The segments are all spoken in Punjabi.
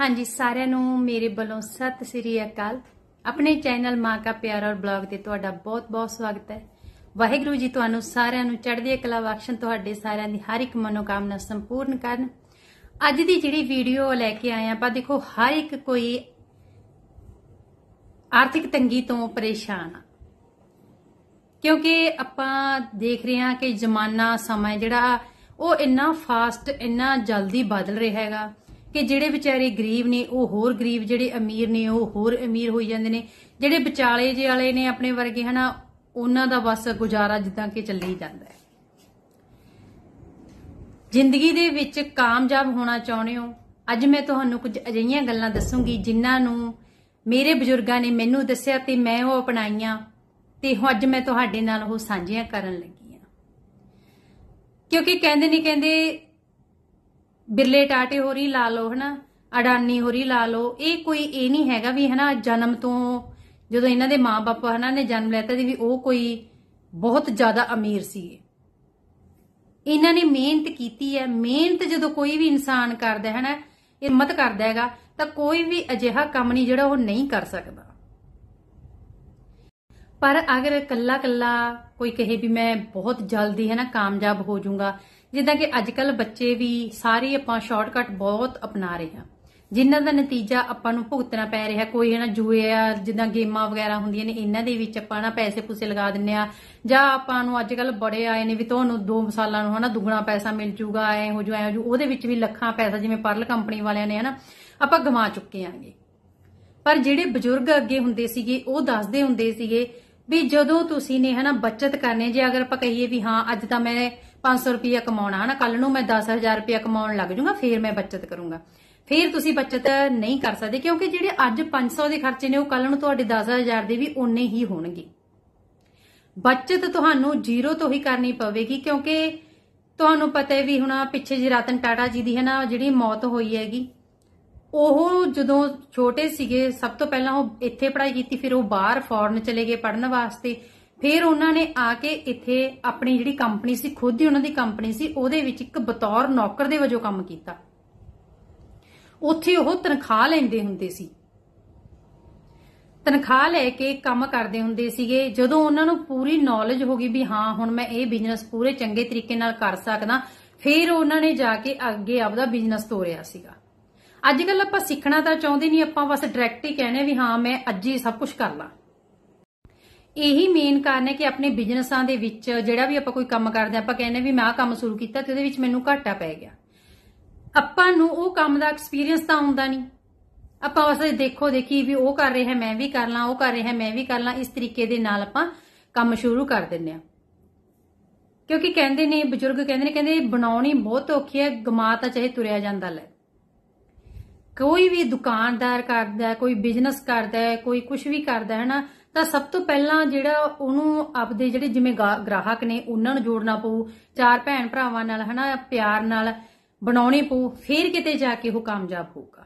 ਹਾਂਜੀ ਸਾਰਿਆਂ ਨੂੰ ਮੇਰੇ ਵੱਲੋਂ ਸਤਿ ਸ੍ਰੀ ਅਕਾਲ ਆਪਣੇ ਚੈਨਲ ਮਾਂ ਕਾ ਪਿਆਰ ਔਰ ਬਲੌਗ ਤੇ ਤੁਹਾਡਾ ਬਹੁਤ-ਬਹੁਤ ਸਵਾਗਤ ਹੈ ਵਾਹਿਗੁਰੂ ਜੀ ਤੁਹਾਨੂੰ ਸਾਰਿਆਂ ਨੂੰ ਚੜ੍ਹਦੀ ਕਲਾ ਵਾਕਸ਼ਨ ਤੁਹਾਡੇ ਸਾਰਿਆਂ ਦੀ ਹਰ ਇੱਕ ਮਨੋਕਾਮਨਾ ਸੰਪੂਰਨ ਕਰਨ ਅੱਜ ਦੀ ਜਿਹੜੀ ਵੀਡੀਓ ਲੈ ਕੇ ਆਏ ਆਪਾਂ ਦੇਖੋ ਹਰ ਇੱਕ ਕੋਈ ਆਰਥਿਕ ਤੰਗੀ ਤੋਂ ਪਰੇਸ਼ਾਨ ਆ ਕਿਉਂਕਿ ਆਪਾਂ ਦੇਖ ਰਹੇ ਹਾਂ ਕਿ ਜ਼ਮਾਨਾ ਸਮਾਂ ਜਿਹੜਾ ਉਹ ਇੰਨਾ ਫਾਸਟ ਇੰਨਾ ਜਲਦੀ ਬਦਲ ਰਿਹਾ ਹੈਗਾ ਕਿ ਜਿਹੜੇ ਵਿਚਾਰੇ ਗਰੀਬ ਨੇ ਉਹ ਹੋਰ ਗਰੀਬ ਜਿਹੜੇ ਅਮੀਰ ਨੇ ਉਹ ਹੋਰ ਅਮੀਰ ਹੋਈ ਜਾਂਦੇ ਨੇ ਜਿਹੜੇ ਵਿਚਾਲੇ ਜੇ ਵਾਲੇ ਨੇ ਆਪਣੇ ਵਰਗੇ ਹਨਾ ਉਹਨਾਂ ਦਾ ਬਸ ਗੁਜ਼ਾਰਾ ਜਿੱਦਾਂ ਕਿ ਚੱਲੀ ਜਾਂਦਾ ਹੈ ਜ਼ਿੰਦਗੀ ਦੇ ਵਿੱਚ ਕਾਮਯਾਬ ਹੋਣਾ ਚਾਹੁੰਦੇ ਹੋ ਅੱਜ ਮੈਂ ਤੁਹਾਨੂੰ ਕੁਝ ਅਜਿਹੀਆਂ ਗੱਲਾਂ ਦੱਸੂਗੀ ਜਿਨ੍ਹਾਂ ਨੂੰ ਮੇਰੇ ਬਜ਼ੁਰਗਾਂ ਨੇ ਮੈਨੂੰ ਦੱਸਿਆ ਤੇ ਮੈਂ ਉਹ ਅਪਣਾਈਆਂ ਤੇ ਅੱਜ ਮੈਂ ਤੁਹਾਡੇ ਨਾਲ ਉਹ ਸਾਂਝੀਆਂ ਕਰਨ ਲੱਗੀ ਆ ਕਿਉਂਕਿ ਕਹਿੰਦੇ ਨੇ ਕਹਿੰਦੇ ਬਿਰਲੇ ਟਾਟੇ ਹੋਰੀ ਲਾ ਲੋ ਹਨਾ ਅਡਾਨੀ ਹੋਰੀ ਲਾ ਲੋ ਇਹ ਕੋਈ ਇਹ ਨਹੀਂ ਹੈਗਾ ਵੀ ਹਨਾ ਜਨਮ ਤੋਂ ਜਦੋਂ ਇਹਨਾਂ ਦੇ ਮਾਪੇ ਹਨਾ ਨੇ ਜਨਮ ਲੈਤਾ ਦੀ ਵੀ ਉਹ ਕੋਈ ਬਹੁਤ ਜ਼ਿਆਦਾ ਅਮੀਰ ਸੀ ਇਹਨਾਂ ਨੇ ਮਿਹਨਤ ਕੀਤੀ ਹੈ ਮਿਹਨਤ ਜਦੋਂ ਕੋਈ ਵੀ ਇਨਸਾਨ ਕਰਦਾ ਹੈ ਇਹ ਹਿੰਮਤ ਕਰਦਾ ਹੈਗਾ ਤਾਂ ਕੋਈ ਵੀ ਅਜਿਹਾ ਕੰਮ ਨਹੀਂ ਜਿਹੜਾ ਉਹ ਨਹੀਂ ਕਰ ਸਕਦਾ ਪਰ ਅਗਰ ਕੱਲਾ ਕੱਲਾ ਕੋਈ ਕਹੇ ਵੀ ਮੈਂ ਬਹੁਤ ਜਲਦੀ ਹੈ ਨਾ ਕਾਮਯਾਬ ਹੋ ਜਾਊਗਾ ਜਿੱਦਾਂ ਕਿ ਅੱਜ ਕੱਲ ਬੱਚੇ ਵੀ ਸਾਰੇ ਆਪਾਂ ਸ਼ਾਰਟਕਟ ਬਹੁਤ ਅਪਣਾ ਰਹੇ ਆ ਜਿਨ੍ਹਾਂ ਦਾ ਨਤੀਜਾ ਆਪਾਂ ਨੂੰ ਭੁਗਤਣਾ ਪੈ ਰਿਹਾ ਕੋਈ ਹੈ ਨਾ ਜੂਏ ਆ ਜਿੱਦਾਂ ਗੇਮਾਂ ਵਗੈਰਾ ਹੁੰਦੀਆਂ ਨੇ ਇਹਨਾਂ ਦੇ ਵਿੱਚ ਆਪਾਂ ਨਾ ਪੈਸੇ ਪੂਸੇ ਲਗਾ ਦਿੰਨੇ ਆ ਜਾਂ ਆਪਾਂ ਨੂੰ ਅੱਜ ਕੱਲ ਬੜੇ ਆਏ ਨੇ ਵੀ ਤੁਹਾਨੂੰ ਦੋ ਮਸਾਲਾ ਨੂੰ ਹਨਾ ਦੁੱਗਣਾ ਪੈਸਾ ਮਿਲ ਜੂਗਾ ਐ ਹੋ ਜੂ ਐ ਹੋ ਜੂ ਉਹਦੇ ਵਿੱਚ ਵੀ ਲੱਖਾਂ ਪੈਸਾ ਜਿਵੇਂ ਪਰਲ ਕੰਪਨੀ ਵਾਲਿਆਂ ਨੇ ਹਨਾ ਆਪਾਂ ਗਵਾ ਚੁੱਕੇ ਆਂਗੇ ਪਰ ਜਿਹੜੇ ਬਜ਼ੁਰਗ ਅੱਗੇ ਹੁੰਦੇ ਸੀਗੇ ਉਹ ਦੱਸਦੇ ਹੁੰਦੇ ਸੀਗੇ ਵੀ ਜਦੋਂ ਤੁਸੀਂ ਨੇ ਹਨਾ ਬਚਤ ਕਰਨੇ ਜੇ ਅਗਰ ਆਪਾਂ ਕਹੀਏ ਵੀ ਹਾਂ ਅੱਜ ਤਾਂ ਮੈਂ 500 ਰੁਪਏ ਕਮਾਉਣਾ ਹਨਾ ਕੱਲ ਨੂੰ ਮੈਂ 10000 ਰੁਪਏ ਕਮਾਉਣ ਲੱਗ ਜਾਊਗਾ ਫੇਰ ਮੈਂ ਬਚਤ ਕਰੂੰਗਾ ਫੇਰ ਤੁਸੀਂ ਬਚਤ ਨਹੀਂ ਕਰ ਸਕਦੇ ਕਿਉਂਕਿ ਜਿਹੜੇ ਅੱਜ 500 ਦੇ ਖਰਚੇ ਨੇ ਉਹ ਕੱਲ ਨੂੰ ਤੁਹਾਡੇ 10000 ਦੇ ਵੀ ਉਨੇ ਹੀ ਹੋਣਗੇ ਬਚਤ ਤੁਹਾਨੂੰ ਜ਼ੀਰੋ ਤੋਂ ਹੀ ਕਰਨੀ ਪਵੇਗੀ ਕਿਉਂਕਿ ਤੁਹਾਨੂੰ ਪਤਾ ਹੈ ਵੀ ਹੁਣ ਪਿੱਛੇ ਜੀ ਰਤਨ ਟਾਟਾ ਜੀ ਦੀ ਹੈ ਨਾ ਜਿਹੜੀ ਮੌਤ ਹੋਈ ਹੈਗੀ ਉਹ ਜਦੋਂ ਛੋਟੇ ਸੀਗੇ ਸਭ ਤੋਂ ਪਹਿਲਾਂ ਉਹ ਇੱਥੇ ਪੜ੍ਹਾਈ ਕੀਤੀ ਫਿਰ ਉਹ ਬਾਹਰ ਫੋਰਨ ਚਲੇ ਗਏ ਪੜਨ ਵਾਸਤੇ ਫਿਰ ਉਹਨਾਂ ਨੇ ਆ ਕੇ ਇੱਥੇ ਆਪਣੀ ਜਿਹੜੀ ਕੰਪਨੀ ਸੀ ਖੁਦ ਹੀ ਉਹਨਾਂ ਦੀ ਕੰਪਨੀ ਸੀ ਉਹਦੇ ਵਿੱਚ ਇੱਕ ਬਤੌਰ ਨੌਕਰ ਦੇ ਵਜੋਂ ਕੰਮ ਕੀਤਾ ਉੱਥੇ ਉਹ ਤਨਖਾਹ ਲੈਂਦੇ ਹੁੰਦੇ ਸੀ ਤਨਖਾਹ ਲੈ ਕੇ ਕੰਮ ਕਰਦੇ ਹੁੰਦੇ ਸੀਗੇ ਜਦੋਂ ਉਹਨਾਂ ਨੂੰ ਪੂਰੀ ਨੌਲੇਜ ਹੋ ਗਈ ਵੀ ਹਾਂ ਹੁਣ ਮੈਂ ਇਹ ਬਿਜ਼ਨਸ ਪੂਰੇ ਚੰਗੇ ਤਰੀਕੇ ਨਾਲ ਕਰ ਸਕਦਾ ਫਿਰ ਉਹਨਾਂ ਨੇ ਜਾ ਕੇ ਅੱਗੇ ਆਪਦਾ ਬਿਜ਼ਨਸ ਤੋਰਿਆ ਸੀਗਾ ਅੱਜ ਕੱਲ ਆਪਾਂ ਸਿੱਖਣਾ ਤਾਂ ਚਾਹੁੰਦੇ ਨਹੀਂ ਆਪਾਂ ਬਸ ਡਾਇਰੈਕਟ ਹੀ ਕਹਿੰਦੇ ਵੀ ਹਾਂ ਮੈਂ ਅੱਜ ਹੀ ਸਭ ਕੁਝ ਕਰ ਲਾਂ ਇਹੀ ਮੇਨ ਕਾਰਨ ਹੈ ਕਿ ਆਪਣੇ ਬਿਜ਼ਨਸਾਂ ਦੇ ਵਿੱਚ ਜਿਹੜਾ ਵੀ ਆਪਾਂ ਕੋਈ ਕੰਮ ਕਰਦੇ ਆਪਾਂ ਕਹਿੰਦੇ ਵੀ ਮੈਂ ਆ ਕੰਮ ਸ਼ੁਰੂ ਕੀਤਾ ਤੇ ਉਹਦੇ ਵਿੱਚ ਮੈਨੂੰ ਘਾਟਾ ਪੈ ਗਿਆ ਆਪਾਂ ਨੂੰ ਉਹ ਕੰਮ ਦਾ ਐਕਸਪੀਰੀਅੰਸ ਤਾਂ ਹੁੰਦਾ ਨਹੀਂ ਆਪਾਂ ਬਸ ਦੇਖੋ ਦੇਖੀ ਵੀ ਉਹ ਕਰ ਰਿਹਾ ਮੈਂ ਵੀ ਕਰ ਲਾਂ ਉਹ ਕਰ ਰਿਹਾ ਮੈਂ ਵੀ ਕਰ ਲਾਂ ਇਸ ਤਰੀਕੇ ਦੇ ਨਾਲ ਆਪਾਂ ਕੰਮ ਸ਼ੁਰੂ ਕਰ ਦਿੰਨੇ ਆ ਕਿਉਂਕਿ ਕਹਿੰਦੇ ਨੇ ਬਜ਼ੁਰਗ ਕਹਿੰਦੇ ਨੇ ਕਹਿੰਦੇ ਬਣਾਉਣੀ ਬਹੁਤ ਔਖੀ ਹੈ ਗਮਾ ਤਾਂ ਚਾਹੇ ਤੁਰਿਆ ਜਾਂਦਾ ਲੈ ਕੋਈ ਵੀ ਦੁਕਾਨਦਾਰ ਕਰਦਾ ਕੋਈ ਬਿਜ਼ਨਸ ਕਰਦਾ ਹੈ ਕੋਈ ਕੁਝ ਵੀ ਕਰਦਾ ਹੈ ਨਾ ਤਾਂ ਸਭ ਤੋਂ ਪਹਿਲਾਂ ਜਿਹੜਾ ਉਹਨੂੰ ਆਪਦੇ ਜਿਹੜੇ ਜਿਵੇਂ ਗ੍ਰਾਹਕ ਨੇ ਉਹਨਾਂ ਨੂੰ ਜੋੜਨਾ ਪਊ ਚਾਰ ਭੈਣ ਭਰਾਵਾਂ ਨਾਲ ਹਨਾ ਪਿਆਰ ਨਾਲ ਬਣਾਉਣੀ ਪਊ ਫਿਰ ਕਿਤੇ ਜਾ ਕੇ ਉਹ ਕਾਮਯਾਬ ਹੋਊਗਾ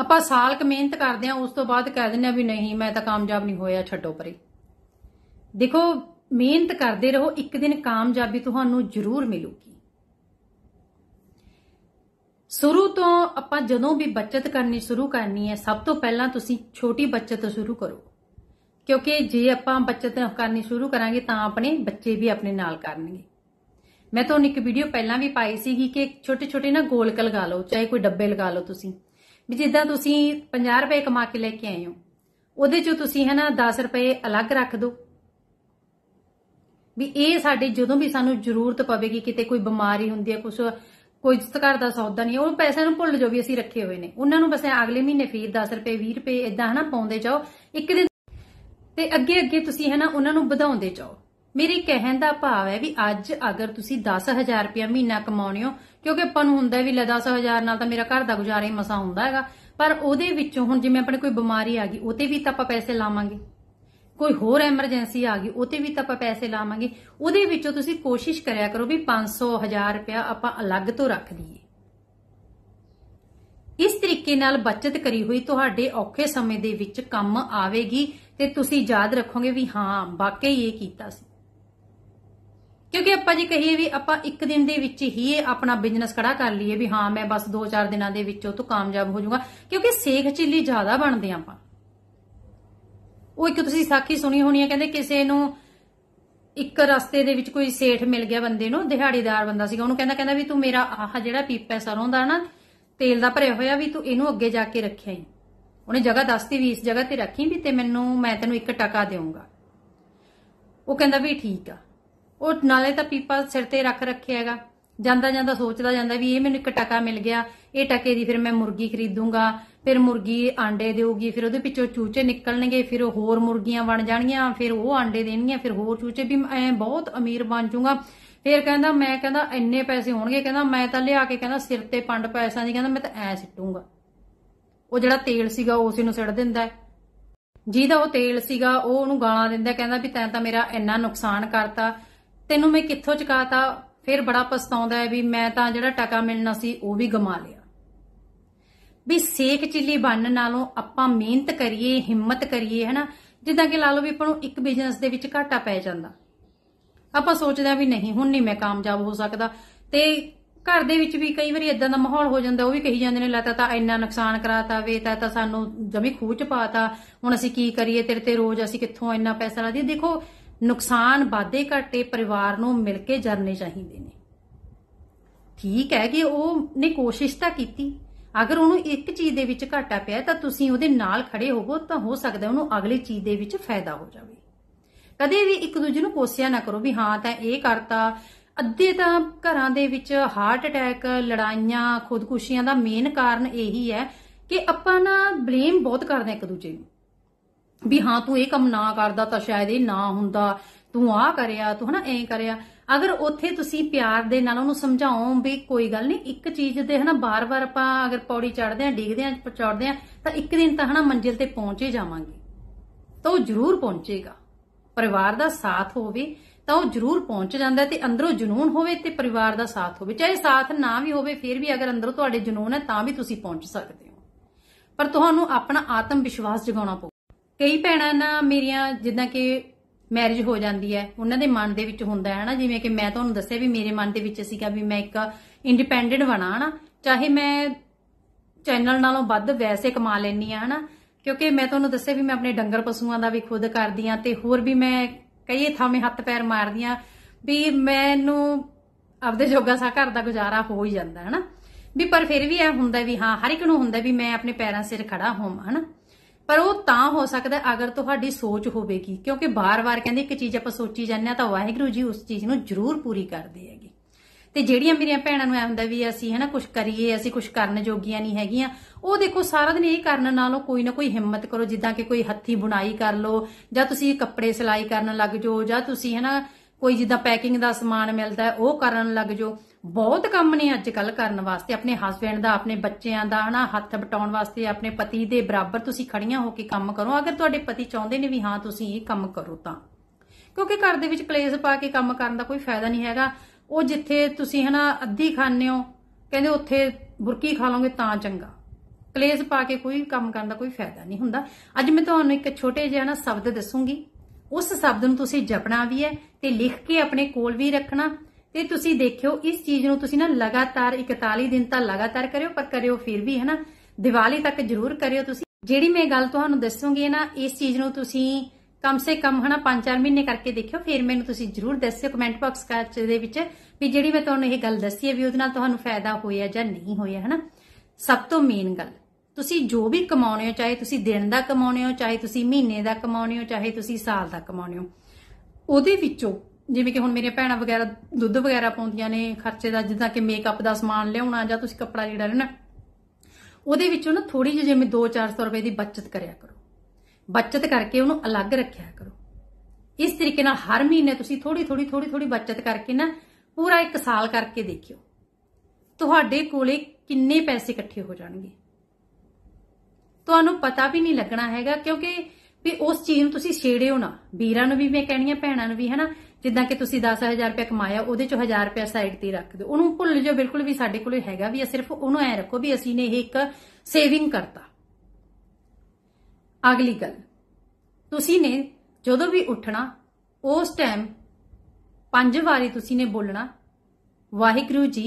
ਆਪਾਂ ਸਾਲ ਕ ਮਿਹਨਤ ਕਰਦੇ ਆ ਉਸ ਤੋਂ ਬਾਅਦ ਕਹਿ ਦਿੰਦੇ ਆ ਵੀ ਨਹੀਂ ਮੈਂ ਤਾਂ ਕਾਮਯਾਬ ਨਹੀਂ ਹੋਇਆ ਛੱਡੋ ਪਰੇ ਦੇਖੋ ਮਿਹਨਤ ਕਰਦੇ ਰਹੋ ਇੱਕ ਦਿਨ ਕਾਮਯਾਬੀ ਤੁਹਾਨੂੰ ਜ਼ਰੂਰ ਮਿਲੂਗੀ ਸ਼ੁਰੂ ਤੋਂ ਆਪਾਂ ਜਦੋਂ ਵੀ ਬਚਤ ਕਰਨੀ ਸ਼ੁਰੂ ਕਰਨੀ ਹੈ ਸਭ ਤੋਂ ਪਹਿਲਾਂ ਤੁਸੀਂ ਛੋਟੀ ਬਚਤ ਤੋਂ ਸ਼ੁਰੂ ਕਰੋ ਕਿਉਂਕਿ ਜੇ ਆਪਾਂ ਬਚਤ ਕਰਨੀ ਸ਼ੁਰੂ ਕਰਾਂਗੇ ਤਾਂ ਆਪਣੇ ਬੱਚੇ ਵੀ ਆਪਣੇ ਨਾਲ ਕਰਨਗੇ ਮੈਂ ਤੁਹਾਨੂੰ ਇੱਕ ਵੀਡੀਓ ਪਹਿਲਾਂ ਵੀ ਪਾਈ ਸੀਗੀ ਕਿ ਛੋਟੇ ਛੋਟੇ ਨਾ ਗੋਲਕ ਲਗਾ ਲਓ ਚਾਹੇ ਕੋਈ ਡੱਬੇ ਲਗਾ ਲਓ ਤੁਸੀਂ ਵੀ ਜਿੱਦਾਂ ਤੁਸੀਂ 50 ਰੁਪਏ ਕਮਾ ਕੇ ਲੈ ਕੇ ਆਏ ਹੋ ਉਹਦੇ ਚੋਂ ਤੁਸੀਂ ਹੈ ਨਾ 10 ਰੁਪਏ ਅਲੱਗ ਰੱਖ ਦਿਓ ਵੀ ਇਹ ਸਾਡੇ ਜਦੋਂ ਵੀ ਸਾਨੂੰ ਜ਼ਰੂਰਤ ਪਵੇਗੀ ਕਿਤੇ ਕੋਈ ਬਿਮਾਰੀ ਹੁੰਦੀ ਹੈ ਕੁਝ ਕੋਈ ਜਿਸ ਘਰ ਦਾ ਸੌਦਾ ਨਹੀਂ ਉਹ ਪੈਸਿਆਂ ਨੂੰ ਭੁੱਲ ਜਾਓ ਵੀ ਅਸੀਂ ਰੱਖੇ ਹੋਏ ਨੇ ਉਹਨਾਂ ਨੂੰ ਬਸ ਅਗਲੇ ਮਹੀਨੇ ਫੇਰ 10 ਰੁਪਏ 20 ਰੁਪਏ ਇਦਾਂ ਹਨਾ ਪਾਉਂਦੇ ਜਾਓ ਇੱਕ ਦਿਨ ਤੇ ਅੱਗੇ ਅੱਗੇ ਤੁਸੀਂ ਹਨਾ ਉਹਨਾਂ ਨੂੰ ਵਧਾਉਂਦੇ ਜਾਓ ਮੇਰੀ ਕਹਿਣ ਦਾ ਭਾਵ ਹੈ ਵੀ ਅੱਜ ਅਗਰ ਤੁਸੀਂ 10000 ਰੁਪਏ ਮਹੀਨਾ ਕਮਾਉਣੇ ਹੋ ਕਿਉਂਕਿ ਆਪਾਂ ਨੂੰ ਹੁੰਦਾ ਵੀ ਲੈ 10000 ਨਾਲ ਤਾਂ ਮੇਰਾ ਘਰ ਦਾ ਗੁਜ਼ਾਰਾ ਹੀ ਮਸਾ ਹੁੰਦਾ ਹੈਗਾ ਪਰ ਉਹਦੇ ਵਿੱਚੋਂ ਹੁਣ ਜਿਵੇਂ ਆਪਣੇ ਕੋਈ ਬਿਮਾਰੀ ਆ ਗਈ ਉਹਤੇ ਵੀ ਤਾਂ ਆਪਾਂ ਪੈਸੇ ਲਾਵਾਂਗੇ ਕੋਈ ਹੋਰ ਐਮਰਜੈਂਸੀ ਆ ਗਈ ਉਹਤੇ ਵੀ ਤਾਂ ਆਪਾਂ ਪੈਸੇ ਲਾਵਾਂਗੇ ਉਹਦੇ ਵਿੱਚੋਂ ਤੁਸੀਂ ਕੋਸ਼ਿਸ਼ ਕਰਿਆ ਕਰੋ ਵੀ 500 1000 ਰੁਪਿਆ ਆਪਾਂ ਅਲੱਗ ਤੋਂ ਰੱਖ ਦਈਏ ਇਸ ਤਰੀਕੇ ਨਾਲ ਬਚਤ ਕਰੀ ਹੋਈ ਤੁਹਾਡੇ ਔਖੇ ਸਮੇਂ ਦੇ ਵਿੱਚ ਕੰਮ ਆਵੇਗੀ ਤੇ ਤੁਸੀਂ ਯਾਦ ਰੱਖੋਗੇ ਵੀ ਹਾਂ ਵਾਕਈ ਇਹ ਕੀਤਾ ਸੀ ਕਿਉਂਕਿ ਆਪਾਂ ਜੇ ਕਹੀਏ ਵੀ ਆਪਾਂ ਇੱਕ ਦਿਨ ਦੇ ਵਿੱਚ ਹੀ ਇਹ ਆਪਣਾ ਬਿਜ਼ਨਸ ਖੜਾ ਕਰ ਲਈਏ ਵੀ ਹਾਂ ਮੈਂ ਬਸ 2-4 ਦਿਨਾਂ ਦੇ ਵਿੱਚ ਉਹ ਤੋਂ ਕਾਮਯਾਬ ਹੋ ਜਾਊਗਾ ਕਿਉਂਕਿ ਸੇਖ ਚਿੱਲੀ ਜ਼ਿਆਦਾ ਬਣਦੇ ਆਪਾਂ ਉਹ ਇੱਕ ਤੁਸੀਂ ਸਾਖੀ ਸੁਣੀ ਹੋਣੀ ਹੈ ਕਹਿੰਦੇ ਕਿਸੇ ਨੂੰ ਇੱਕ ਰਸਤੇ ਦੇ ਵਿੱਚ ਕੋਈ ਸੇਠ ਮਿਲ ਗਿਆ ਬੰਦੇ ਨੂੰ ਦਿਹਾੜੀਦਾਰ ਬੰਦਾ ਸੀਗਾ ਉਹਨੂੰ ਕਹਿੰਦਾ ਕਹਿੰਦਾ ਵੀ ਤੂੰ ਮੇਰਾ ਆਹ ਜਿਹੜਾ ਪੀਪਾ ਸਰੋਂ ਦਾ ਨਾ ਤੇਲ ਦਾ ਭਰਿਆ ਹੋਇਆ ਵੀ ਤੂੰ ਇਹਨੂੰ ਅੱਗੇ ਜਾ ਕੇ ਰੱਖਿਆ ਹੀ ਉਹਨੇ ਜਗ੍ਹਾ ਦੱਸਤੀ ਵੀ ਇਸ ਜਗ੍ਹਾ ਤੇ ਰੱਖੀ ਵੀ ਤੇ ਮੈਨੂੰ ਮੈਂ ਤੈਨੂੰ ਇੱਕ ਟਕਾ ਦੇਵਾਂਗਾ ਉਹ ਕਹਿੰਦਾ ਵੀ ਠੀਕ ਆ ਉਹ ਨਾਲੇ ਤਾਂ ਪੀਪਾ ਸਿਰ ਤੇ ਰੱਖ ਰੱਖਿਆ ਹੈਗਾ ਜਾਂਦਾ ਜਾਂਦਾ ਸੋਚਦਾ ਜਾਂਦਾ ਵੀ ਇਹ ਮੈਨੂੰ ਇੱਕ ਟਕਾ ਮਿਲ ਗਿਆ ਇਹ ਟਕੇ ਦੀ ਫਿਰ ਮੈਂ ਮੁਰਗੀ ਖਰੀਦੂੰਗਾ ਫਿਰ ਮੁਰਗੀ ਆਂਡੇ ਦੇਊਗੀ ਫਿਰ ਉਹਦੇ ਪਿੱਛੋਂ ਚੂਚੇ ਨਿਕਲਣਗੇ ਫਿਰ ਹੋਰ ਮੁਰਗੀਆਂ ਬਣ ਜਾਣਗੀਆਂ ਫਿਰ ਉਹ ਆਂਡੇ ਦੇਣਗੀਆਂ ਫਿਰ ਹੋਰ ਚੂਚੇ ਵੀ ਐ ਬਹੁਤ ਅਮੀਰ ਬਣ ਜਾਊਗਾ ਫਿਰ ਕਹਿੰਦਾ ਮੈਂ ਕਹਿੰਦਾ ਇੰਨੇ ਪੈਸੇ ਹੋਣਗੇ ਕਹਿੰਦਾ ਮੈਂ ਤਾਂ ਲਿਆ ਕੇ ਕਹਿੰਦਾ ਸਿਰ ਤੇ ਪੰਡ ਪੈਸਾ ਨਹੀਂ ਕਹਿੰਦਾ ਮੈਂ ਤਾਂ ਐ ਸਿੱਟੂਗਾ ਉਹ ਜਿਹੜਾ ਤੇਲ ਸੀਗਾ ਉਸ ਨੂੰ ਸਿੱਟ ਦਿੰਦਾ ਹੈ ਜਿਹਦਾ ਉਹ ਤੇਲ ਸੀਗਾ ਉਹ ਉਹਨੂੰ ਗਾਲਾਂ ਦਿੰਦਾ ਕਹਿੰਦਾ ਵੀ ਤੈਂ ਤਾਂ ਮੇਰਾ ਇੰਨਾ ਨੁਕਸਾਨ ਕਰਤਾ ਤੈਨੂੰ ਮੈਂ ਕਿੱਥੋਂ ਚਕਾਤਾ ਫਿਰ ਬੜਾ ਪਛਤਾਉਂਦਾ ਹੈ ਵੀ ਮੈਂ ਤਾਂ ਜਿਹੜਾ ਟਕਾ ਮਿਲਣਾ ਸੀ ਉਹ ਵੀ ਗਮਾ ਲਿਆ ਵੀ ਸੇਕ ਚਿੱਲੀ ਬਣਨ ਨਾਲੋਂ ਆਪਾਂ ਮਿਹਨਤ ਕਰੀਏ ਹਿੰਮਤ ਕਰੀਏ ਹਨਾ ਜਿੱਦਾਂ ਕਿ ਲਾ ਲਓ ਵੀ ਆਪਾਂ ਨੂੰ ਇੱਕ ਬਿਜ਼ਨਸ ਦੇ ਵਿੱਚ ਘਾਟਾ ਪੈ ਜਾਂਦਾ ਆਪਾਂ ਸੋਚਦੇ ਆ ਵੀ ਨਹੀਂ ਹੁਣ ਨਹੀਂ ਮੈਂ ਕਾਮਯਾਬ ਹੋ ਸਕਦਾ ਤੇ ਘਰ ਦੇ ਵਿੱਚ ਵੀ ਕਈ ਵਾਰੀ ਇਦਾਂ ਦਾ ਮਾਹੌਲ ਹੋ ਜਾਂਦਾ ਉਹ ਵੀ ਕਹੀ ਜਾਂਦੇ ਨੇ ਲਾਤਾ ਤਾਂ ਇੰਨਾ ਨੁਕਸਾਨ ਕਰਾਤਾ ਵੇ ਤਾਂ ਤਾਂ ਸਾਨੂੰ ਜਮੀ ਖੂਚ ਪਾਤਾ ਹੁਣ ਅਸੀਂ ਕੀ ਕਰੀਏ ਤੇਰੇ ਤੇ ਰੋਜ਼ ਅਸੀਂ ਕਿੱਥੋਂ ਇੰਨਾ ਪੈਸਾ ਲਾਦੀ ਦੇਖੋ ਨੁਕਸਾਨ ਵਾਧੇ ਘਾਟੇ ਪਰਿਵਾਰ ਨੂੰ ਮਿਲ ਕੇ ਜਰਨੇ ਚਾਹੀਦੇ ਨੇ ਠੀਕ ਹੈ ਕਿ ਉਹ ਨੇ ਕੋਸ਼ਿਸ਼ ਤਾਂ ਕੀਤੀ ਅਗਰ ਉਹਨੂੰ ਇੱਕ ਚੀਜ਼ ਦੇ ਵਿੱਚ ਘਾਟਾ ਪਿਆ ਤਾਂ ਤੁਸੀਂ ਉਹਦੇ ਨਾਲ ਖੜੇ ਹੋਵੋ ਤਾਂ ਹੋ ਸਕਦਾ ਉਹਨੂੰ ਅਗਲੀ ਚੀਜ਼ ਦੇ ਵਿੱਚ ਫਾਇਦਾ ਹੋ ਜਾਵੇ ਕਦੇ ਵੀ ਇੱਕ ਦੂਜੇ ਨੂੰ ਕੋਸਿਆ ਨਾ ਕਰੋ ਵੀ ਹਾਂ ਤਾਂ ਇਹ ਕਰਤਾ ਅੱਧੇ ਤਾਂ ਘਰਾਂ ਦੇ ਵਿੱਚ ਹਾਰਟ ਅਟੈਕ ਲੜਾਈਆਂ ਖੁਦਕੁਸ਼ੀਆਂ ਦਾ ਮੇਨ ਕਾਰਨ ਇਹੀ ਹੈ ਕਿ ਆਪਾਂ ਨਾ ਬਲੇਮ ਬਹੁਤ ਕਰਦੇ ਇੱਕ ਦੂਜੇ ਨੂੰ ਵੀ ਹਾਂ ਤੂੰ ਇਹ ਕੰਮ ਨਾ ਕਰਦਾ ਤਾਂ ਸ਼ਾਇਦ ਇਹ ਨਾ ਹੁੰਦਾ ਤੂੰ ਆ ਕਰਿਆ ਤੂੰ ਹਨਾ ਐਂ ਕਰਿਆ ਅਗਰ ਉੱਥੇ ਤੁਸੀਂ ਪਿਆਰ ਦੇ ਨਾਲ ਉਹਨੂੰ ਸਮਝਾਓ ਵੀ ਕੋਈ ਗੱਲ ਨਹੀਂ ਇੱਕ ਚੀਜ਼ ਤੇ ਹਨਾ ਬਾਰ-ਬਾਰ ਆਪਾਂ ਅਗਰ ਪੌੜੀ ਚੜਦੇ ਆਂ ਡਿੱਗਦੇ ਆਂ ਚੜਦੇ ਆਂ ਤਾਂ ਇੱਕ ਦਿਨ ਤਾਂ ਹਨਾ ਮੰਜ਼ਿਲ ਤੇ ਪਹੁੰਚੇ ਜਾਵਾਂਗੇ ਤਾਂ ਉਹ ਜ਼ਰੂਰ ਪਹੁੰਚੇਗਾ ਪਰਿਵਾਰ ਦਾ ਸਾਥ ਹੋਵੇ ਤਾਂ ਉਹ ਜ਼ਰੂਰ ਪਹੁੰਚ ਜਾਂਦਾ ਤੇ ਅੰਦਰੋਂ ਜਨੂਨ ਹੋਵੇ ਤੇ ਪਰਿਵਾਰ ਦਾ ਸਾਥ ਹੋਵੇ ਚਾਹੇ ਸਾਥ ਨਾ ਵੀ ਹੋਵੇ ਫਿਰ ਵੀ ਅਗਰ ਅੰਦਰੋਂ ਤੁਹਾਡੇ ਜਨੂਨ ਹੈ ਤਾਂ ਵੀ ਤੁਸੀਂ ਪਹੁੰਚ ਸਕਦੇ ਹੋ ਪਰ ਤੁਹਾਨੂੰ ਆਪਣਾ ਆਤਮ ਵਿਸ਼ਵਾਸ ਜਗਾਉਣਾ ਕਈ ਭੈਣਾਂ ਨਾ ਮੇਰੀਆਂ ਜਿੱਦਾਂ ਕਿ ਮੈਰਿਜ ਹੋ ਜਾਂਦੀ ਹੈ ਉਹਨਾਂ ਦੇ ਮਨ ਦੇ ਵਿੱਚ ਹੁੰਦਾ ਹੈ ਨਾ ਜਿਵੇਂ ਕਿ ਮੈਂ ਤੁਹਾਨੂੰ ਦੱਸਿਆ ਵੀ ਮੇਰੇ ਮਨ ਦੇ ਵਿੱਚ ਸੀਗਾ ਵੀ ਮੈਂ ਇੱਕ ਇੰਡੀਪੈਂਡੈਂਟ ਬਣਾ ਹਨਾ ਚਾਹੇ ਮੈਂ ਚੈਨਲ ਨਾਲੋਂ ਵੱਧ ਵੈਸੇ ਕਮਾ ਲੈਣੀ ਆ ਹਨਾ ਕਿਉਂਕਿ ਮੈਂ ਤੁਹਾਨੂੰ ਦੱਸਿਆ ਵੀ ਮੈਂ ਆਪਣੇ ਡੰਗਰ ਪਸ਼ੂਆਂ ਦਾ ਵੀ ਖੁਦ ਕਰਦੀ ਆ ਤੇ ਹੋਰ ਵੀ ਮੈਂ ਕਈ ਥਾਵੇਂ ਹੱਥ ਪੈਰ ਮਾਰਦੀ ਆ ਵੀ ਮੈਨੂੰ ਆਪਦੇ ਜੋਗਾ ਸਾ ਘਰ ਦਾ ਗੁਜ਼ਾਰਾ ਹੋ ਹੀ ਜਾਂਦਾ ਹਨਾ ਵੀ ਪਰ ਫਿਰ ਵੀ ਇਹ ਹੁੰਦਾ ਵੀ ਹਾਂ ਹਰ ਇੱਕ ਨੂੰ ਹੁੰਦਾ ਵੀ ਮੈਂ ਆਪਣੇ ਪੈਰਾਂ ਸਿਰ ਖੜਾ ਹੋਵਾਂ ਹਨਾ ਪਰ ਉਹ ਤਾਂ ਹੋ ਸਕਦਾ ਅਗਰ ਤੁਹਾਡੀ ਸੋਚ ਹੋਵੇਗੀ ਕਿਉਂਕਿ ਬਾਰ-ਬਾਰ ਕਹਿੰਦੇ ਇੱਕ ਚੀਜ਼ ਆਪਾਂ ਸੋਚੀ ਜਾਂਦੇ ਆ ਤਾਂ ਵਾਹਿਗੁਰੂ ਜੀ ਉਸ ਚੀਜ਼ ਨੂੰ ਜ਼ਰੂਰ ਪੂਰੀ ਕਰਦੇ ਹੈਗੇ ਤੇ ਜਿਹੜੀਆਂ ਮੇਰੀਆਂ ਭੈਣਾਂ ਨੂੰ ਐ ਹੁੰਦਾ ਵੀ ਅਸੀਂ ਹਨਾ ਕੁਝ ਕਰੀਏ ਅਸੀਂ ਕੁਝ ਕਰਨ ਜੋਗੀਆਂ ਨਹੀਂ ਹੈਗੀਆਂ ਉਹ ਦੇਖੋ ਸਾਰਾ ਦਿਨ ਇਹ ਕਰਨ ਨਾਲੋਂ ਕੋਈ ਨਾ ਕੋਈ ਹਿੰਮਤ ਕਰੋ ਜਿੱਦਾਂ ਕਿ ਕੋਈ ਹੱਥੀ ਬੁਣਾਈ ਕਰ ਲਓ ਜਾਂ ਤੁਸੀਂ ਕੱਪੜੇ ਸਿਲਾਈ ਕਰਨ ਲੱਗ ਜਾਓ ਜਾਂ ਤੁਸੀਂ ਹਨਾ ਕੋਈ ਜਿੱਦਾਂ ਪੈਕਿੰਗ ਦਾ ਸਮਾਨ ਮਿਲਦਾ ਉਹ ਕਰਨ ਲੱਗ ਜਾਓ ਬਹੁਤ ਕੰਮ ਨੇ ਅੱਜ ਕੱਲ ਕਰਨ ਵਾਸਤੇ ਆਪਣੇ ਹਸਬੰਡ ਦਾ ਆਪਣੇ ਬੱਚਿਆਂ ਦਾ ਹਨਾ ਹੱਥ ਬਟਾਉਣ ਵਾਸਤੇ ਆਪਣੇ ਪਤੀ ਦੇ ਬਰਾਬਰ ਤੁਸੀਂ ਖੜੀਆਂ ਹੋ ਕੇ ਕੰਮ ਕਰੋ ਅਗਰ ਤੁਹਾਡੇ ਪਤੀ ਚਾਹੁੰਦੇ ਨੇ ਵੀ ਹਾਂ ਤੁਸੀਂ ਇਹ ਕੰਮ ਕਰੋ ਤਾਂ ਕਿਉਂਕਿ ਘਰ ਦੇ ਵਿੱਚ ਕਲੇਸ਼ ਪਾ ਕੇ ਕੰਮ ਕਰਨ ਦਾ ਕੋਈ ਫਾਇਦਾ ਨਹੀਂ ਹੈਗਾ ਉਹ ਜਿੱਥੇ ਤੁਸੀਂ ਹਨਾ ਅੱਧੀ ਖਾਣੇ ਹੋ ਕਹਿੰਦੇ ਉੱਥੇ ਬੁਰਕੀ ਖਾ ਲਓਗੇ ਤਾਂ ਚੰਗਾ ਕਲੇਸ਼ ਪਾ ਕੇ ਕੋਈ ਕੰਮ ਕਰਨ ਦਾ ਕੋਈ ਫਾਇਦਾ ਨਹੀਂ ਹੁੰਦਾ ਅੱਜ ਮੈਂ ਤੁਹਾਨੂੰ ਇੱਕ ਛੋਟੇ ਜਿਹਾ ਨਾ ਸ਼ਬਦ ਦੱਸੂਗੀ ਉਸ ਸ਼ਬਦ ਨੂੰ ਤੁਸੀਂ ਜਪਣਾ ਵੀ ਹੈ ਤੇ ਲਿਖ ਕੇ ਆਪਣੇ ਕੋਲ ਵੀ ਰੱਖਣਾ ਤੇ ਤੁਸੀਂ ਦੇਖਿਓ ਇਸ ਚੀਜ਼ ਨੂੰ ਤੁਸੀਂ ਨਾ ਲਗਾਤਾਰ 41 ਦਿਨ ਤੱਕ ਲਗਾਤਾਰ ਕਰਿਓ ਪਰ ਕਰਿਓ ਫਿਰ ਵੀ ਹੈਨਾ ਦੀਵਾਲੀ ਤੱਕ ਜ਼ਰੂਰ ਕਰਿਓ ਤੁਸੀਂ ਜਿਹੜੀ ਮੈਂ ਗੱਲ ਤੁਹਾਨੂੰ ਦੱਸੂਗੀ ਨਾ ਇਸ ਚੀਜ਼ ਨੂੰ ਤੁਸੀਂ ਕਮ ਸੇ ਕਮ ਹਨਾ 5-4 ਮਹੀਨੇ ਕਰਕੇ ਦੇਖਿਓ ਫਿਰ ਮੈਨੂੰ ਤੁਸੀਂ ਜ਼ਰੂਰ ਦੱਸਿਓ ਕਮੈਂਟ ਬਾਕਸ ਵਿੱਚ ਦੇ ਵਿੱਚ ਵੀ ਜਿਹੜੀ ਮੈਂ ਤੁਹਾਨੂੰ ਇਹ ਗੱਲ ਦੱਸੀ ਹੈ ਵੀ ਉਹਦੇ ਨਾਲ ਤੁਹਾਨੂੰ ਫਾਇਦਾ ਹੋਇਆ ਜਾਂ ਨਹੀਂ ਹੋਇਆ ਹਨਾ ਸਭ ਤੋਂ ਮੇਨ ਗੱਲ ਤੁਸੀਂ ਜੋ ਵੀ ਕਮਾਉਣੇ ਹੋ ਚਾਹੇ ਤੁਸੀਂ ਦਿਨ ਦਾ ਕਮਾਉਣੇ ਹੋ ਚਾਹੇ ਤੁਸੀਂ ਮਹੀਨੇ ਦਾ ਕਮਾਉਣੇ ਹੋ ਚਾਹੇ ਤੁਸੀਂ ਸਾਲ ਦਾ ਕਮਾਉਣੇ ਹੋ ਉਹਦੇ ਵਿੱਚੋਂ ਜਿਵੇਂ ਕਿ ਹੁਣ ਮੇਰੇ ਭੈਣਾਂ ਵਗੈਰਾ ਦੁੱਧ ਵਗੈਰਾ ਪਾਉਂਦੀਆਂ ਨੇ ਖਰਚੇ ਦਾ ਜਿੱਦਾਂ ਕਿ ਮੇਕਅਪ ਦਾ ਸਮਾਨ ਲਿਆਉਣਾ ਜਾਂ ਤੁਸੀਂ ਕੱਪੜਾ ਜਿਹੜਾ ਲੈਣਾ ਉਹਦੇ ਵਿੱਚੋਂ ਨਾ ਥੋੜੀ ਜਿਹੀ ਜਿਵੇਂ 2-400 ਰੁਪਏ ਦੀ ਬਚਤ ਕਰਿਆ ਕਰੋ ਬਚਤ ਕਰਕੇ ਉਹਨੂੰ ਅਲੱਗ ਰੱਖਿਆ ਕਰੋ ਇਸ ਤਰੀਕੇ ਨਾਲ ਹਰ ਮਹੀਨੇ ਤੁਸੀਂ ਥੋੜੀ ਥੋੜੀ ਥੋੜੀ ਥੋੜੀ ਬਚਤ ਕਰਕੇ ਨਾ ਪੂਰਾ ਇੱਕ ਸਾਲ ਕਰਕੇ ਦੇਖਿਓ ਤੁਹਾਡੇ ਕੋਲੇ ਕਿੰਨੇ ਪੈਸੇ ਇਕੱਠੇ ਹੋ ਜਾਣਗੇ ਤੁਹਾਨੂੰ ਪਤਾ ਵੀ ਨਹੀਂ ਲੱਗਣਾ ਹੈਗਾ ਕਿਉਂਕਿ ਵੀ ਉਸ ਚੀਜ਼ ਨੂੰ ਤੁਸੀਂ ਛੇੜਿਓ ਨਾ ਵੀਰਾਂ ਨੂੰ ਵੀ ਮੈਂ ਕਹਿਣੀਆਂ ਭੈਣਾਂ ਨੂੰ ਵੀ ਹੈਨਾ ਜਿੱਦਾਂ ਕਿ ਤੁਸੀਂ 10000 ਰੁਪਏ ਕਮਾਇਆ ਉਹਦੇ ਚੋਂ 1000 ਰੁਪਏ ਸਾਈਡ ਤੇ ਰੱਖ ਦਿਓ ਉਹਨੂੰ ਭੁੱਲ ਜਾਓ ਬਿਲਕੁਲ ਵੀ ਸਾਡੇ ਕੋਲੇ ਹੈਗਾ ਵੀ ਸਿਰਫ ਉਹਨੂੰ ਐ ਰੱਖੋ ਵੀ ਅਸੀਂ ਨੇ ਇਹ ਇੱਕ ਸੇਵਿੰਗ ਕਰਤਾ ਅਗਲੀ ਗੱਲ ਤੁਸੀਂ ਨੇ ਜਦੋਂ ਵੀ ਉੱਠਣਾ ਉਸ ਟਾਈਮ ਪੰਜ ਵਾਰੀ ਤੁਸੀਂ ਨੇ ਬੋਲਣਾ ਵਾਹਿਗੁਰੂ ਜੀ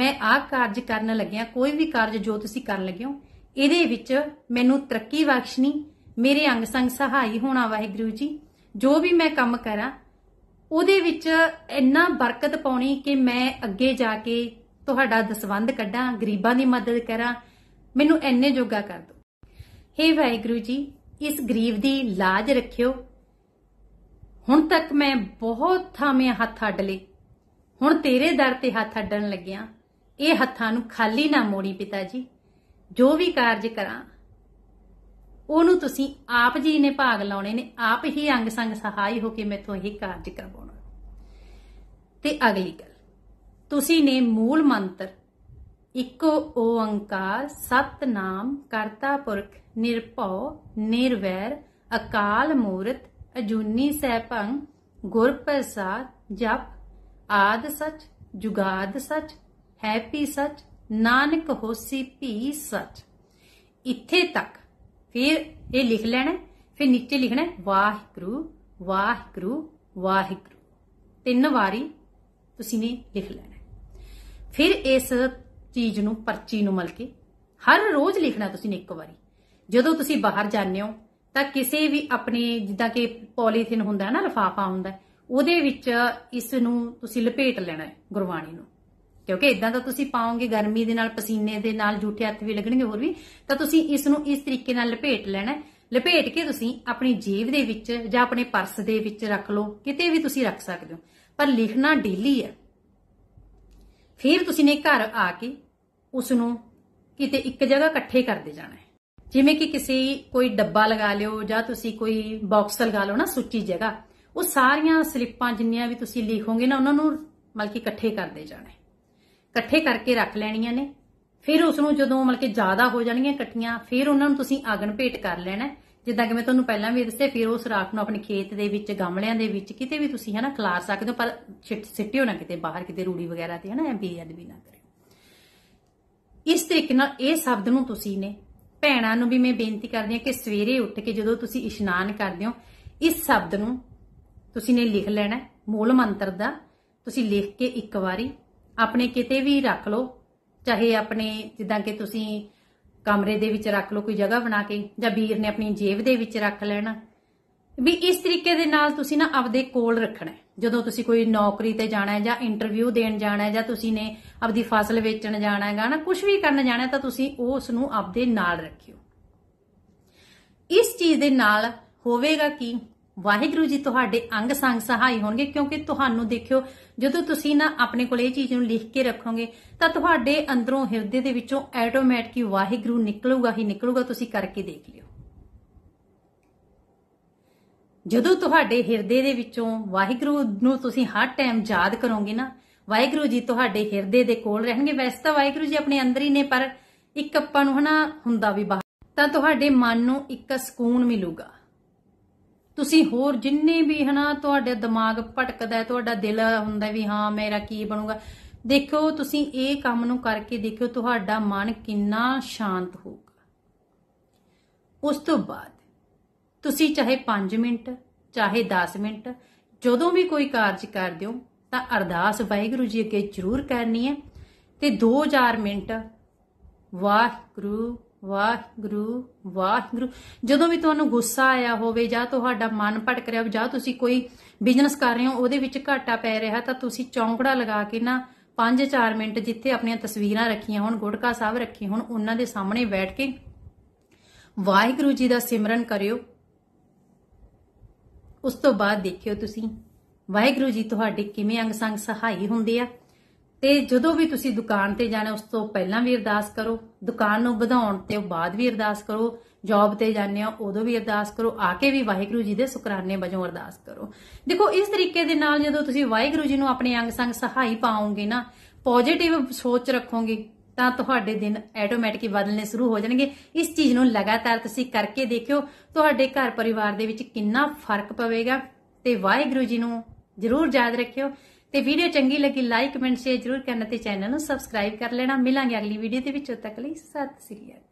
ਮੈਂ ਆਹ ਕਾਰਜ ਕਰਨ ਲੱਗਿਆ ਕੋਈ ਵੀ ਕਾਰਜ ਜੋ ਤੁਸੀਂ ਕਰਨ ਲੱਗੇ ਹੋ ਇਹਦੇ ਵਿੱਚ ਮੈਨੂੰ ਤਰੱਕੀ ਬਖਸ਼ਣੀ ਮੇਰੇ ਅੰਗ ਸੰਗ ਸਹਾਈ ਹੋਣਾ ਵਾਹਿਗੁਰੂ ਜੀ ਜੋ ਵੀ ਮੈਂ ਕੰਮ ਕਰਾਂ ਉਹਦੇ ਵਿੱਚ ਇੰਨਾ ਬਰਕਤ ਪਾਉਣੀ ਕਿ ਮੈਂ ਅੱਗੇ ਜਾ ਕੇ ਤੁਹਾਡਾ ਦਸਵੰਦ ਕੱਢਾਂ ਗਰੀਬਾਂ ਦੀ ਮਦਦ ਕਰਾਂ ਮੈਨੂੰ ਐਨੇ ਜੋਗਾ ਕਰ ਦਿਓ ਹੇ ਵਾਹਿਗੁਰੂ ਜੀ ਇਸ ਗਰੀਬ ਦੀ ਲਾਜ ਰੱਖਿਓ ਹੁਣ ਤੱਕ ਮੈਂ ਬਹੁਤ ਥਾਵੇਂ ਹੱਥ ਅੱਡ ਲਏ ਹੁਣ ਤੇਰੇ ਦਰ ਤੇ ਹੱਥ ਅੱਡਣ ਲੱਗਿਆ ਇਹ ਹੱਥਾਂ ਨੂੰ ਖਾਲੀ ਨਾ ਮੋੜੀ ਪਿਤਾ ਜੀ ਜੋ ਵੀ ਕਾਰਜ ਕਰਾਂ ਉਹਨੂੰ ਤੁਸੀਂ ਆਪ ਜੀ ਨੇ ਭਾਗ ਲਾਉਣੇ ਨੇ ਆਪ ਹੀ ਅੰਗ ਸੰਗ ਸਹਾਈ ਹੋ ਕੇ ਮੈਥੋਂ ਇਹ ਕਾਰਜ ਕਰਵਾਉਣਾ ਤੇ ਅਗਲੀ ਗੱਲ ਤੁਸੀਂ ਨੇ ਮੂਲ ਮੰਤਰ ਇੱਕੋ ਓੰਕਾਰ ਸਤਨਾਮ ਕਰਤਾ ਪੁਰਖ ਨਿਰਭਉ ਨਿਰਵੈਰ ਅਕਾਲ ਮੂਰਤ ਅਜੂਨੀ ਸੈਭੰ ਗੁਰ ਪ੍ਰਸਾਦ ਜਪ ਆਦ ਸਚ ਜੁਗਾਦ ਸਚ ਹੈਪੀ ਸਚ ਨਾਨਕ ਹੋਸੀ ਭੀ ਸਚ ਇੱਥੇ ਤੱਕ ਫਿਰ ਇਹ ਲਿਖ ਲੈਣਾ ਫਿਰ ਨੀਚੇ ਲਿਖਣਾ ਵਾਹਿਗੁਰੂ ਵਾਹਿਗੁਰੂ ਵਾਹਿਗੁਰੂ ਤਿੰਨ ਵਾਰੀ ਤੁਸੀਂ ਨੇ ਲਿਖ ਲੈਣਾ ਫਿਰ ਇਸ ਚੀਜ਼ ਨੂੰ ਪਰਚੀ ਨੂੰ ਮਲ ਕੇ ਹਰ ਰੋਜ਼ ਲਿਖਣਾ ਤੁਸੀਂ ਨੇ ਇੱਕ ਵਾਰੀ ਜਦੋਂ ਤੁਸੀਂ ਬਾਹਰ ਜਾਂਦੇ ਹੋ ਤਾਂ ਕਿਸੇ ਵੀ ਆਪਣੇ ਜਿੱਦਾਂ ਕਿ ਪੋਲੀਥਿਨ ਹੁੰਦਾ ਹੈ ਨਾ ਲਫਾਫਾ ਹੁੰਦਾ ਉਹਦੇ ਵਿੱਚ ਇਸ ਨੂੰ ਤੁਸੀਂ ਲਪੇਟ ਲੈਣਾ ਹੈ ਗੁਰਬਾਣੀ ਨੂੰ ਕਿਉਂਕਿ ਇਦਾਂ ਤਾਂ ਤੁਸੀਂ ਪਾਉਂਗੇ ਗਰਮੀ ਦੇ ਨਾਲ ਪਸੀਨੇ ਦੇ ਨਾਲ ਝੂਠੇ ਹੱਥ ਵੀ ਲੱਗਣਗੇ ਹੋਰ ਵੀ ਤਾਂ ਤੁਸੀਂ ਇਸ ਨੂੰ ਇਸ ਤਰੀਕੇ ਨਾਲ ਲਪੇਟ ਲੈਣਾ ਲਪੇਟ ਕੇ ਤੁਸੀਂ ਆਪਣੀ ਜੇਬ ਦੇ ਵਿੱਚ ਜਾਂ ਆਪਣੇ ਪਰਸ ਦੇ ਵਿੱਚ ਰੱਖ ਲਓ ਕਿਤੇ ਵੀ ਤੁਸੀਂ ਰੱਖ ਸਕਦੇ ਹੋ ਪਰ ਲਿਖਣਾ ਡੇਲੀ ਹੈ ਫਿਰ ਤੁਸੀਂ ਨੇ ਘਰ ਆ ਕੇ ਉਸ ਨੂੰ ਕਿਤੇ ਇੱਕ ਜਗ੍ਹਾ ਇਕੱਠੇ ਕਰਦੇ ਜਾਣਾ ਹੈ ਜਿਵੇਂ ਕਿ ਕਿਸੇ ਕੋਈ ਡੱਬਾ ਲਗਾ ਲਿਓ ਜਾਂ ਤੁਸੀਂ ਕੋਈ ਬਾਕਸ ਲਗਾ ਲਓ ਨਾ ਸੁੱਚੀ ਜਗ੍ਹਾ ਉਹ ਸਾਰੀਆਂ ਸਲਿੱਪਾਂ ਜਿੰਨੀਆਂ ਵੀ ਤੁਸੀਂ ਲਿਖੋਗੇ ਨਾ ਉਹਨਾਂ ਨੂੰ ਮਲਕੀ ਇਕੱਠੇ ਕਰਦੇ ਜਾਣਾ ਇਕੱਠੇ ਕਰਕੇ ਰੱਖ ਲੈਣੀਆਂ ਨੇ ਫਿਰ ਉਸ ਨੂੰ ਜਦੋਂ ਮਤਲਬ ਕਿ ਜ਼ਿਆਦਾ ਹੋ ਜਾਣਗੀਆਂ ਇਕੱਠੀਆਂ ਫਿਰ ਉਹਨਾਂ ਨੂੰ ਤੁਸੀਂ ਆਗਣ ਭੇਟ ਕਰ ਲੈਣਾ ਜਿੱਦਾਂ ਕਿ ਮੈਂ ਤੁਹਾਨੂੰ ਪਹਿਲਾਂ ਵੀ ਦੱਸਿਆ ਫਿਰ ਉਸ ਰਾਖ ਨੂੰ ਆਪਣੇ ਖੇਤ ਦੇ ਵਿੱਚ ਗਮਲਿਆਂ ਦੇ ਵਿੱਚ ਕਿਤੇ ਵੀ ਤੁਸੀਂ ਹਨਾ ਖਲਾਰ ਸਕਦੇ ਹੋ ਪਰ ਸਿੱਟਿਓ ਨਾ ਕਿਤੇ ਬਾਹਰ ਕਿਤੇ ਰੂੜੀ ਵਗੈਰਾ ਤੇ ਹਨਾ ਐਂਬੀਅਦ ਵੀ ਨਾ ਕਰਿਓ ਇਸ ਤਰੀਕੇ ਨਾਲ ਇਹ ਸ਼ਬਦ ਨੂੰ ਤੁਸੀਂ ਨੇ ਭੈਣਾਂ ਨੂੰ ਵੀ ਮੈਂ ਬੇਨਤੀ ਕਰਦੀ ਹਾਂ ਕਿ ਸਵੇਰੇ ਉੱਠ ਕੇ ਜਦੋਂ ਤੁਸੀਂ ਇਸ਼ਨਾਨ ਕਰਦੇ ਹੋ ਇਸ ਸ਼ਬਦ ਨੂੰ ਤੁਸੀਂ ਨੇ ਲਿਖ ਲੈਣਾ ਮੂਲ ਮੰਤਰ ਦਾ ਤੁਸੀਂ ਲਿਖ ਕੇ ਇੱਕ ਵਾਰੀ ਆਪਣੇ ਕਿਤੇ ਵੀ ਰੱਖ ਲਓ ਚਾਹੇ ਆਪਣੇ ਜਿੱਦਾਂ ਕਿ ਤੁਸੀਂ ਕਮਰੇ ਦੇ ਵਿੱਚ ਰੱਖ ਲਓ ਕੋਈ ਜਗ੍ਹਾ ਬਣਾ ਕੇ ਜਾਂ ਵੀਰ ਨੇ ਆਪਣੀ ਜੇਬ ਦੇ ਵਿੱਚ ਰੱਖ ਲੈਣਾ ਵੀ ਇਸ ਤਰੀਕੇ ਦੇ ਨਾਲ ਤੁਸੀਂ ਨਾ ਆਪਦੇ ਕੋਲ ਰੱਖਣਾ ਜਦੋਂ ਤੁਸੀਂ ਕੋਈ ਨੌਕਰੀ ਤੇ ਜਾਣਾ ਹੈ ਜਾਂ ਇੰਟਰਵਿਊ ਦੇਣ ਜਾਣਾ ਹੈ ਜਾਂ ਤੁਸੀਂ ਨੇ ਆਪਦੀ ਫਸਲ ਵੇਚਣ ਜਾਣਾ ਹੈਗਾ ਨਾ ਕੁਝ ਵੀ ਕਰਨ ਜਾਣਾ ਤਾਂ ਤੁਸੀਂ ਉਸ ਨੂੰ ਆਪਦੇ ਨਾਲ ਰੱਖਿਓ ਇਸ ਚੀਜ਼ ਦੇ ਨਾਲ ਹੋਵੇਗਾ ਕੀ ਵਾਹਿਗੁਰੂ ਜੀ ਤੁਹਾਡੇ ਅੰਗ ਸੰਗ ਸਹਾਈ ਹੋਣਗੇ ਕਿਉਂਕਿ ਤੁਹਾਨੂੰ ਦੇਖਿਓ ਜਦੋਂ ਤੁਸੀਂ ਨਾ ਆਪਣੇ ਕੋਲ ਇਹ ਚੀਜ਼ ਨੂੰ ਲਿਖ ਕੇ ਰੱਖੋਗੇ ਤਾਂ ਤੁਹਾਡੇ ਅੰਦਰੋਂ ਹਿਰਦੇ ਦੇ ਵਿੱਚੋਂ ਆਟੋਮੈਟਿਕ ਵਾਹਿਗੁਰੂ ਨਿਕਲੂਗਾ ਹੀ ਨਿਕਲੂਗਾ ਤੁਸੀਂ ਕਰਕੇ ਦੇਖ ਲਿਓ ਜਦੋਂ ਤੁਹਾਡੇ ਹਿਰਦੇ ਦੇ ਵਿੱਚੋਂ ਵਾਹਿਗੁਰੂ ਨੂੰ ਤੁਸੀਂ ਹਰ ਟਾਈਮ ਯਾਦ ਕਰੋਗੇ ਨਾ ਵਾਹਿਗੁਰੂ ਜੀ ਤੁਹਾਡੇ ਹਿਰਦੇ ਦੇ ਕੋਲ ਰਹਿਣਗੇ ਵੈਸੇ ਤਾਂ ਵਾਹਿਗੁਰੂ ਜੀ ਆਪਣੇ ਅੰਦਰ ਹੀ ਨੇ ਪਰ ਇੱਕ ਆਪਾਂ ਨੂੰ ਹਨਾ ਹੁੰਦਾ ਵੀ ਬਾਹਰ ਤਾਂ ਤੁਹਾਡੇ ਮਨ ਨੂੰ ਇੱਕ ਸਕੂਨ ਮਿਲੂਗਾ ਤੁਸੀਂ ਹੋਰ ਜਿੰਨੇ ਵੀ ਹਨਾ ਤੁਹਾਡੇ ਦਿਮਾਗ ਭਟਕਦਾ ਤੁਹਾਡਾ ਦਿਲ ਹੁੰਦਾ ਵੀ ਹਾਂ ਮੇਰਾ ਕੀ ਬਣੂਗਾ ਦੇਖੋ ਤੁਸੀਂ ਇਹ ਕੰਮ ਨੂੰ ਕਰਕੇ ਦੇਖਿਓ ਤੁਹਾਡਾ ਮਨ ਕਿੰਨਾ ਸ਼ਾਂਤ ਹੋਊਗਾ ਉਸ ਤੋਂ ਬਾਅਦ ਤੁਸੀਂ ਚਾਹੇ 5 ਮਿੰਟ ਚਾਹੇ 10 ਮਿੰਟ ਜਦੋਂ ਵੀ ਕੋਈ ਕਾਰਜ ਕਰਦੇ ਹੋ ਤਾਂ ਅਰਦਾਸ ਵਾਹਿਗੁਰੂ ਜੀ ਅੱਗੇ ਜ਼ਰੂਰ ਕਰਨੀ ਹੈ ਤੇ 2000 ਮਿੰਟ ਵਾਹਿਗੁਰੂ ਵਾਹਿਗੁਰੂ ਵਾਹਿਗੁਰੂ ਜਦੋਂ ਵੀ ਤੁਹਾਨੂੰ ਗੁੱਸਾ ਆਇਆ ਹੋਵੇ ਜਾਂ ਤੁਹਾਡਾ ਮਨ ਭਟਕ ਰਿਹਾ ਹੋਵੇ ਜਾਂ ਤੁਸੀਂ ਕੋਈ ਬਿਜ਼ਨਸ ਕਰ ਰਹੇ ਹੋ ਉਹਦੇ ਵਿੱਚ ਘਾਟਾ ਪੈ ਰਿਹਾ ਤਾਂ ਤੁਸੀਂ ਚੌਂਕੜਾ ਲਗਾ ਕੇ ਨਾ 5-4 ਮਿੰਟ ਜਿੱਥੇ ਆਪਣੀਆਂ ਤਸਵੀਰਾਂ ਰੱਖੀਆਂ ਹੋਣ ਗੁੜਕਾ ਸਾਹਿਬ ਰੱਖੇ ਹੋਣ ਉਹਨਾਂ ਦੇ ਸਾਹਮਣੇ ਬੈਠ ਕੇ ਵਾਹਿਗੁਰੂ ਜੀ ਦਾ ਸਿਮਰਨ ਕਰਿਓ ਉਸ ਤੋਂ ਬਾਅਦ ਦੇਖਿਓ ਤੁਸੀਂ ਵਾਹਿਗੁਰੂ ਜੀ ਤੁਹਾਡੇ ਕਿਵੇਂ ਅੰਗ ਸੰਗ ਸਹਾਈ ਹੁੰਦੇ ਆ ਤੇ ਜਦੋਂ ਵੀ ਤੁਸੀਂ ਦੁਕਾਨ ਤੇ ਜਾਣਾ ਉਸ ਤੋਂ ਪਹਿਲਾਂ ਵੀ ਅਰਦਾਸ ਕਰੋ ਦੁਕਾਨ ਨੂੰ ਵਧਾਉਣ ਤੇ ਬਾਅਦ ਵੀ ਅਰਦਾਸ ਕਰੋ ਜੌਬ ਤੇ ਜਾਣਿਆ ਆ ਉਦੋਂ ਵੀ ਅਰਦਾਸ ਕਰੋ ਆ ਕੇ ਵੀ ਵਾਹਿਗੁਰੂ ਜੀ ਦੇ ਸੁਕਰਾਨੇ ਵਜੋਂ ਅਰਦਾਸ ਕਰੋ ਦੇਖੋ ਇਸ ਤਰੀਕੇ ਦੇ ਨਾਲ ਜਦੋਂ ਤੁਸੀਂ ਵਾਹਿਗੁਰੂ ਜੀ ਨੂੰ ਆਪਣੇ ਅੰਗ ਸੰਗ ਸਹਾਈ ਪਾਉਂਗੇ ਨਾ ਪੋਜ਼ਿਟਿਵ ਸੋਚ ਰੱਖੋਗੇ ਤਾਂ ਤੁਹਾਡੇ ਦਿਨ ਆਟੋਮੈਟਿਕ ਬਦਲਨੇ ਸ਼ੁਰੂ ਹੋ ਜਾਣਗੇ ਇਸ ਚੀਜ਼ ਨੂੰ ਲਗਾਤਾਰ ਤੁਸੀਂ ਕਰਕੇ ਦੇਖਿਓ ਤੁਹਾਡੇ ਘਰ ਪਰਿਵਾਰ ਦੇ ਵਿੱਚ ਕਿੰਨਾ ਫਰਕ ਪਵੇਗਾ ਤੇ ਵਾਹਿਗੁਰੂ ਜੀ ਨੂੰ ਜ਼ਰੂਰ ਯਾਦ ਰੱਖਿਓ ਤੇ ਵੀਡੀਓ ਚੰਗੀ ਲੱਗੀ ਲਾਈਕ ਕਮੈਂਟ ਸ਼ੇਅਰ ਜ਼ਰੂਰ ਕਰਨਾ ਤੇ ਚੈਨਲ ਨੂੰ ਸਬਸਕ੍ਰਾਈਬ ਕਰ ਲੈਣਾ ਮਿਲਾਂਗੇ ਅਗਲੀ ਵੀਡੀਓ ਦੇ ਵਿੱਚ ਉਦ ਤੱਕ ਲਈ ਸਤਿ ਸ੍ਰੀ ਅਕਾਲ